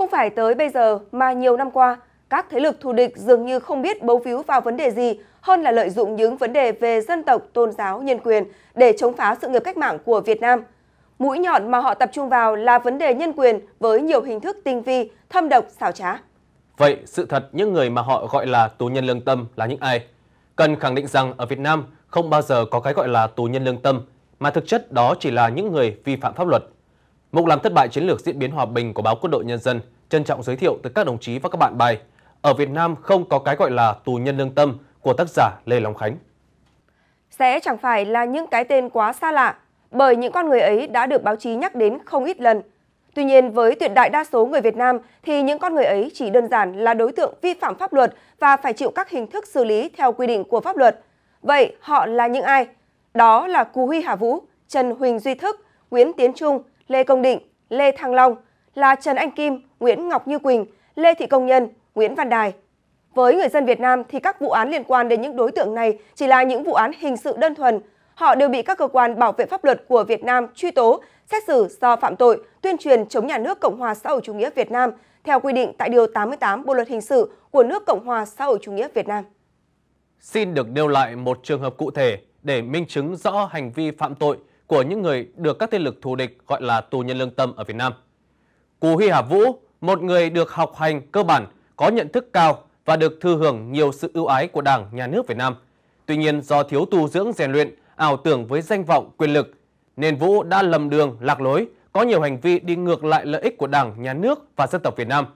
Không phải tới bây giờ mà nhiều năm qua, các thế lực thù địch dường như không biết bấu víu vào vấn đề gì hơn là lợi dụng những vấn đề về dân tộc, tôn giáo, nhân quyền để chống phá sự nghiệp cách mạng của Việt Nam. Mũi nhọn mà họ tập trung vào là vấn đề nhân quyền với nhiều hình thức tinh vi, thâm độc, xảo trá. Vậy sự thật những người mà họ gọi là tù nhân lương tâm là những ai? Cần khẳng định rằng ở Việt Nam không bao giờ có cái gọi là tù nhân lương tâm, mà thực chất đó chỉ là những người vi phạm pháp luật, Mục làm thất bại chiến lược diễn biến hòa bình của báo Quân đội Nhân dân trân trọng giới thiệu tới các đồng chí và các bạn bài Ở Việt Nam không có cái gọi là tù nhân lương tâm của tác giả Lê Long Khánh. Sẽ chẳng phải là những cái tên quá xa lạ, bởi những con người ấy đã được báo chí nhắc đến không ít lần. Tuy nhiên, với tuyệt đại đa số người Việt Nam thì những con người ấy chỉ đơn giản là đối tượng vi phạm pháp luật và phải chịu các hình thức xử lý theo quy định của pháp luật. Vậy họ là những ai? Đó là Cù Huy Hà Vũ, Trần Huỳnh Duy Thức, Nguyễn Tiến Trung, Lê Công Định, Lê Thăng Long là Trần Anh Kim, Nguyễn Ngọc Như Quỳnh, Lê Thị Công Nhân, Nguyễn Văn Đài. Với người dân Việt Nam thì các vụ án liên quan đến những đối tượng này chỉ là những vụ án hình sự đơn thuần. Họ đều bị các cơ quan bảo vệ pháp luật của Việt Nam truy tố, xét xử do phạm tội tuyên truyền chống nhà nước Cộng hòa xã hội chủ nghĩa Việt Nam theo quy định tại Điều 88 Bộ Luật Hình sự của nước Cộng hòa xã hội chủ nghĩa Việt Nam. Xin được nêu lại một trường hợp cụ thể để minh chứng rõ hành vi phạm tội của những người được các thế lực thù địch gọi là tù nhân lương tâm ở Việt Nam. Cù Huy Hà Vũ, một người được học hành cơ bản, có nhận thức cao và được thừa hưởng nhiều sự ưu ái của Đảng, Nhà nước Việt Nam. Tuy nhiên do thiếu tu dưỡng rèn luyện, ảo tưởng với danh vọng, quyền lực, nên Vũ đã lầm đường, lạc lối, có nhiều hành vi đi ngược lại lợi ích của Đảng, Nhà nước và dân tộc Việt Nam.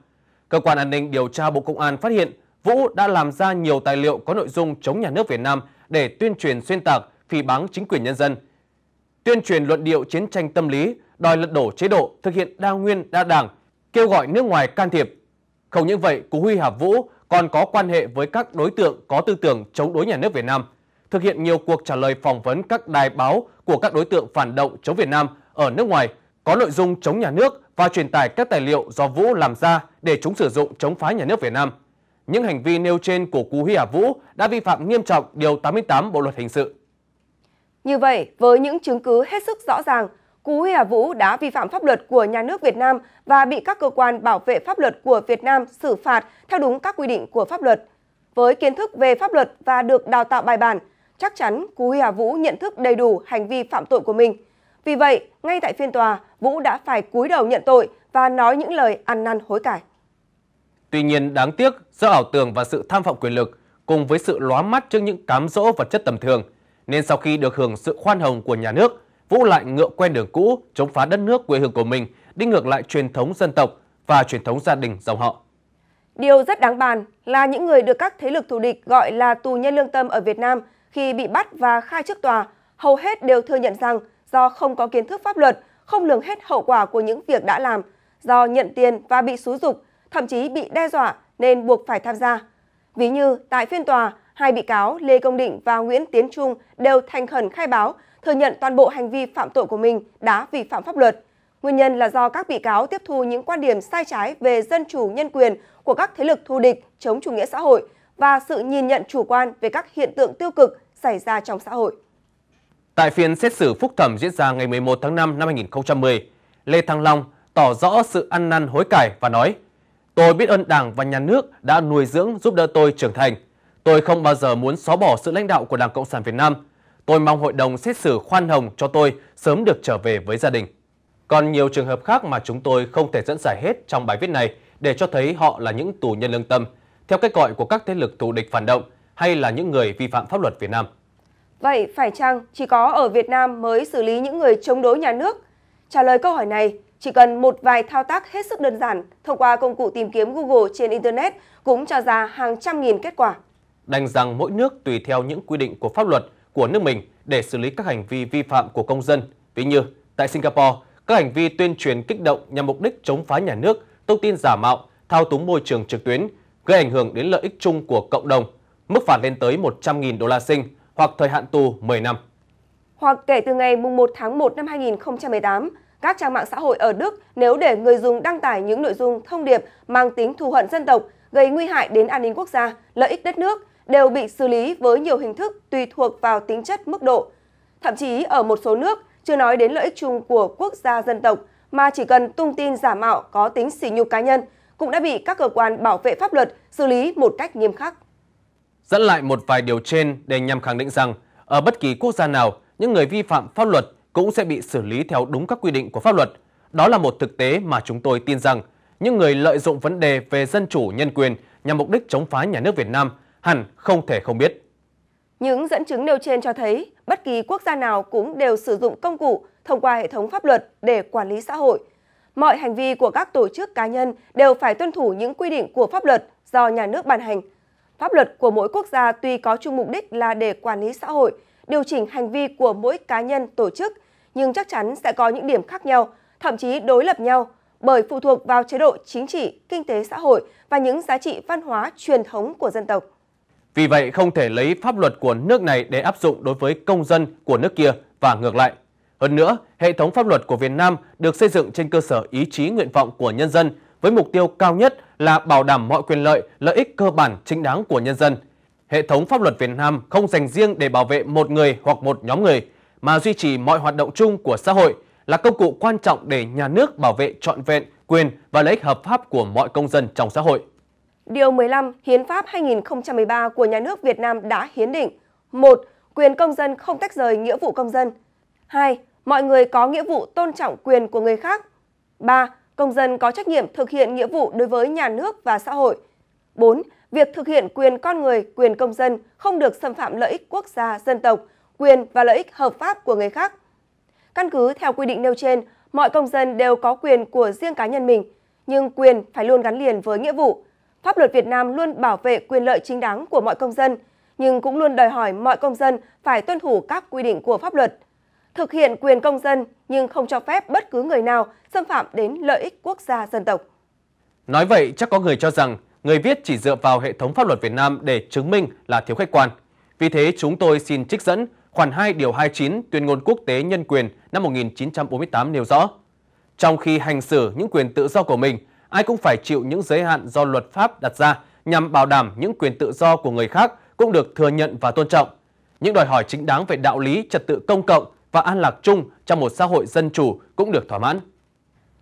Cơ quan an ninh điều tra Bộ Công an phát hiện Vũ đã làm ra nhiều tài liệu có nội dung chống nhà nước Việt Nam để tuyên truyền xuyên tạc, phỉ báng chính quyền nhân dân – tuyên truyền luận điệu chiến tranh tâm lý, đòi lật đổ chế độ, thực hiện đa nguyên đa đảng, kêu gọi nước ngoài can thiệp. Không những vậy, Cú Huy Hà Vũ còn có quan hệ với các đối tượng có tư tưởng chống đối nhà nước Việt Nam, thực hiện nhiều cuộc trả lời phỏng vấn các đài báo của các đối tượng phản động chống Việt Nam ở nước ngoài, có nội dung chống nhà nước và truyền tải các tài liệu do Vũ làm ra để chúng sử dụng chống phá nhà nước Việt Nam. Những hành vi nêu trên của Cú Huy Hà Vũ đã vi phạm nghiêm trọng Điều 88 Bộ Luật Hình sự. Như vậy, với những chứng cứ hết sức rõ ràng, Cú Huy Hà Vũ đã vi phạm pháp luật của nhà nước Việt Nam và bị các cơ quan bảo vệ pháp luật của Việt Nam xử phạt theo đúng các quy định của pháp luật. Với kiến thức về pháp luật và được đào tạo bài bản, chắc chắn Cú Huy Hà Vũ nhận thức đầy đủ hành vi phạm tội của mình. Vì vậy, ngay tại phiên tòa, Vũ đã phải cúi đầu nhận tội và nói những lời ăn năn hối cải. Tuy nhiên, đáng tiếc, do ảo tưởng và sự tham vọng quyền lực, cùng với sự lóa mắt trước những cám dỗ vật chất tầm thường, nên sau khi được hưởng sự khoan hồng của nhà nước, Vũ lại ngựa quen đường cũ, chống phá đất nước quê hương của mình, đi ngược lại truyền thống dân tộc và truyền thống gia đình dòng họ. Điều rất đáng bàn là những người được các thế lực thù địch gọi là tù nhân lương tâm ở Việt Nam khi bị bắt và khai trước tòa, hầu hết đều thừa nhận rằng do không có kiến thức pháp luật, không lường hết hậu quả của những việc đã làm, do nhận tiền và bị xúi dục, thậm chí bị đe dọa nên buộc phải tham gia. Ví như tại phiên tòa, Hai bị cáo Lê Công Định và Nguyễn Tiến Trung đều thành khẩn khai báo, thừa nhận toàn bộ hành vi phạm tội của mình đã vi phạm pháp luật. Nguyên nhân là do các bị cáo tiếp thu những quan điểm sai trái về dân chủ nhân quyền của các thế lực thù địch chống chủ nghĩa xã hội và sự nhìn nhận chủ quan về các hiện tượng tiêu cực xảy ra trong xã hội. Tại phiên xét xử phúc thẩm diễn ra ngày 11 tháng 5 năm 2010, Lê Thăng Long tỏ rõ sự ăn năn hối cải và nói Tôi biết ơn Đảng và Nhà nước đã nuôi dưỡng giúp đỡ tôi trưởng thành. Tôi không bao giờ muốn xóa bỏ sự lãnh đạo của Đảng Cộng sản Việt Nam. Tôi mong hội đồng xét xử khoan hồng cho tôi sớm được trở về với gia đình. Còn nhiều trường hợp khác mà chúng tôi không thể dẫn giải hết trong bài viết này để cho thấy họ là những tù nhân lương tâm, theo cách gọi của các thế lực thù địch phản động hay là những người vi phạm pháp luật Việt Nam. Vậy phải chăng chỉ có ở Việt Nam mới xử lý những người chống đối nhà nước? Trả lời câu hỏi này, chỉ cần một vài thao tác hết sức đơn giản thông qua công cụ tìm kiếm Google trên Internet cũng cho ra hàng trăm nghìn kết quả đành rằng mỗi nước tùy theo những quy định của pháp luật của nước mình để xử lý các hành vi vi phạm của công dân. Ví như tại Singapore, các hành vi tuyên truyền kích động nhằm mục đích chống phá nhà nước, thông tin giả mạo, thao túng môi trường trực tuyến gây ảnh hưởng đến lợi ích chung của cộng đồng, mức phạt lên tới 100.000 đô la Sinh hoặc thời hạn tù 10 năm. Hoặc kể từ ngày 1 tháng 1 năm 2018, các trang mạng xã hội ở Đức nếu để người dùng đăng tải những nội dung thông điệp mang tính thù hận dân tộc, gây nguy hại đến an ninh quốc gia, lợi ích đất nước đều bị xử lý với nhiều hình thức tùy thuộc vào tính chất mức độ. Thậm chí ở một số nước, chưa nói đến lợi ích chung của quốc gia dân tộc, mà chỉ cần tung tin giả mạo có tính sỉ nhục cá nhân cũng đã bị các cơ quan bảo vệ pháp luật xử lý một cách nghiêm khắc. Dẫn lại một vài điều trên để nhằm khẳng định rằng ở bất kỳ quốc gia nào, những người vi phạm pháp luật cũng sẽ bị xử lý theo đúng các quy định của pháp luật. Đó là một thực tế mà chúng tôi tin rằng những người lợi dụng vấn đề về dân chủ nhân quyền nhằm mục đích chống phá nhà nước Việt Nam hẳn không thể không biết. Những dẫn chứng nêu trên cho thấy bất kỳ quốc gia nào cũng đều sử dụng công cụ thông qua hệ thống pháp luật để quản lý xã hội. Mọi hành vi của các tổ chức cá nhân đều phải tuân thủ những quy định của pháp luật do nhà nước ban hành. Pháp luật của mỗi quốc gia tuy có chung mục đích là để quản lý xã hội, điều chỉnh hành vi của mỗi cá nhân, tổ chức, nhưng chắc chắn sẽ có những điểm khác nhau, thậm chí đối lập nhau, bởi phụ thuộc vào chế độ chính trị, kinh tế xã hội và những giá trị văn hóa truyền thống của dân tộc. Vì vậy không thể lấy pháp luật của nước này để áp dụng đối với công dân của nước kia và ngược lại. Hơn nữa, hệ thống pháp luật của Việt Nam được xây dựng trên cơ sở ý chí nguyện vọng của nhân dân với mục tiêu cao nhất là bảo đảm mọi quyền lợi, lợi ích cơ bản chính đáng của nhân dân. Hệ thống pháp luật Việt Nam không dành riêng để bảo vệ một người hoặc một nhóm người, mà duy trì mọi hoạt động chung của xã hội là công cụ quan trọng để nhà nước bảo vệ trọn vẹn quyền và lợi ích hợp pháp của mọi công dân trong xã hội. Điều 15 Hiến pháp 2013 của nhà nước Việt Nam đã hiến định 1. Quyền công dân không tách rời nghĩa vụ công dân 2. Mọi người có nghĩa vụ tôn trọng quyền của người khác 3. Công dân có trách nhiệm thực hiện nghĩa vụ đối với nhà nước và xã hội 4. Việc thực hiện quyền con người, quyền công dân không được xâm phạm lợi ích quốc gia, dân tộc, quyền và lợi ích hợp pháp của người khác. Căn cứ theo quy định nêu trên, mọi công dân đều có quyền của riêng cá nhân mình, nhưng quyền phải luôn gắn liền với nghĩa vụ. Pháp luật Việt Nam luôn bảo vệ quyền lợi chính đáng của mọi công dân, nhưng cũng luôn đòi hỏi mọi công dân phải tuân thủ các quy định của pháp luật, thực hiện quyền công dân nhưng không cho phép bất cứ người nào xâm phạm đến lợi ích quốc gia dân tộc. Nói vậy chắc có người cho rằng người viết chỉ dựa vào hệ thống pháp luật Việt Nam để chứng minh là thiếu khách quan. Vì thế chúng tôi xin trích dẫn khoản 2 điều 29 Tuyên ngôn quốc tế nhân quyền năm 1948 nêu rõ. Trong khi hành xử những quyền tự do của mình, ai cũng phải chịu những giới hạn do luật pháp đặt ra nhằm bảo đảm những quyền tự do của người khác cũng được thừa nhận và tôn trọng. Những đòi hỏi chính đáng về đạo lý, trật tự công cộng và an lạc chung trong một xã hội dân chủ cũng được thỏa mãn.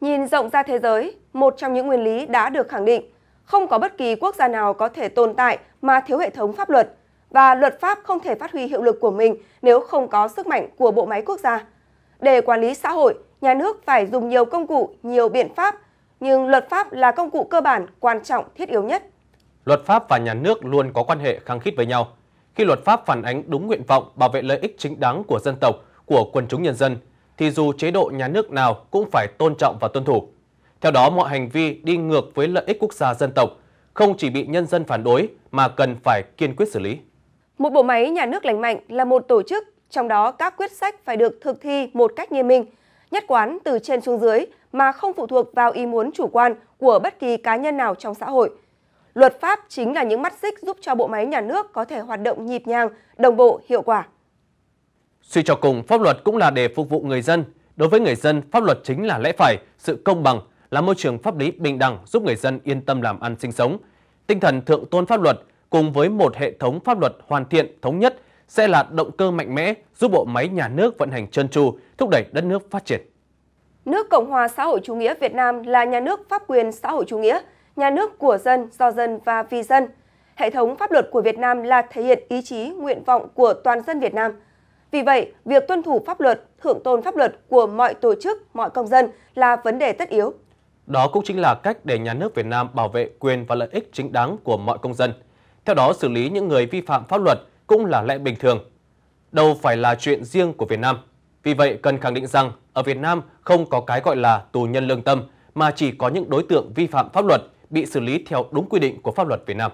Nhìn rộng ra thế giới, một trong những nguyên lý đã được khẳng định, không có bất kỳ quốc gia nào có thể tồn tại mà thiếu hệ thống pháp luật và luật pháp không thể phát huy hiệu lực của mình nếu không có sức mạnh của bộ máy quốc gia. Để quản lý xã hội, nhà nước phải dùng nhiều công cụ, nhiều biện pháp nhưng luật pháp là công cụ cơ bản quan trọng thiết yếu nhất. Luật pháp và nhà nước luôn có quan hệ khăng khít với nhau. Khi luật pháp phản ánh đúng nguyện vọng bảo vệ lợi ích chính đáng của dân tộc, của quần chúng nhân dân, thì dù chế độ nhà nước nào cũng phải tôn trọng và tuân thủ. Theo đó, mọi hành vi đi ngược với lợi ích quốc gia dân tộc không chỉ bị nhân dân phản đối mà cần phải kiên quyết xử lý. Một bộ máy nhà nước lành mạnh là một tổ chức, trong đó các quyết sách phải được thực thi một cách nghiêm minh, nhất quán từ trên xuống dưới mà không phụ thuộc vào ý muốn chủ quan của bất kỳ cá nhân nào trong xã hội. Luật pháp chính là những mắt xích giúp cho bộ máy nhà nước có thể hoạt động nhịp nhàng, đồng bộ, hiệu quả. Suy cho cùng, pháp luật cũng là để phục vụ người dân. Đối với người dân, pháp luật chính là lẽ phải, sự công bằng, là môi trường pháp lý bình đẳng giúp người dân yên tâm làm ăn sinh sống. Tinh thần thượng tôn pháp luật cùng với một hệ thống pháp luật hoàn thiện, thống nhất – sẽ là động cơ mạnh mẽ giúp bộ máy nhà nước vận hành trơn tru, thúc đẩy đất nước phát triển. Nước Cộng hòa xã hội chủ nghĩa Việt Nam là nhà nước pháp quyền xã hội chủ nghĩa, nhà nước của dân, do dân và vì dân. Hệ thống pháp luật của Việt Nam là thể hiện ý chí, nguyện vọng của toàn dân Việt Nam. Vì vậy, việc tuân thủ pháp luật, thượng tôn pháp luật của mọi tổ chức, mọi công dân là vấn đề tất yếu. Đó cũng chính là cách để nhà nước Việt Nam bảo vệ quyền và lợi ích chính đáng của mọi công dân. Theo đó, xử lý những người vi phạm pháp luật – cũng là lẽ bình thường. Đâu phải là chuyện riêng của Việt Nam. Vì vậy, cần khẳng định rằng ở Việt Nam không có cái gọi là tù nhân lương tâm mà chỉ có những đối tượng vi phạm pháp luật bị xử lý theo đúng quy định của pháp luật Việt Nam.